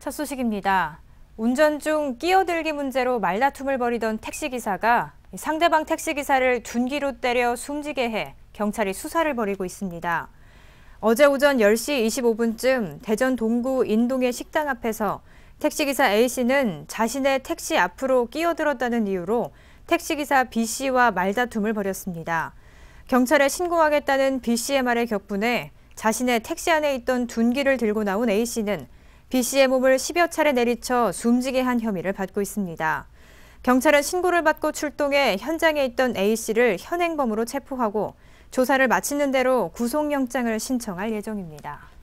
첫 소식입니다. 운전 중 끼어들기 문제로 말다툼을 벌이던 택시기사가 상대방 택시기사를 둔기로 때려 숨지게 해 경찰이 수사를 벌이고 있습니다. 어제 오전 10시 25분쯤 대전 동구 인동의 식당 앞에서 택시기사 A씨는 자신의 택시 앞으로 끼어들었다는 이유로 택시기사 B씨와 말다툼을 벌였습니다. 경찰에 신고하겠다는 B씨의 말에 격분해 자신의 택시 안에 있던 둔기를 들고 나온 A씨는 B 씨의 몸을 10여 차례 내리쳐 숨지게 한 혐의를 받고 있습니다. 경찰은 신고를 받고 출동해 현장에 있던 A 씨를 현행범으로 체포하고 조사를 마치는 대로 구속영장을 신청할 예정입니다.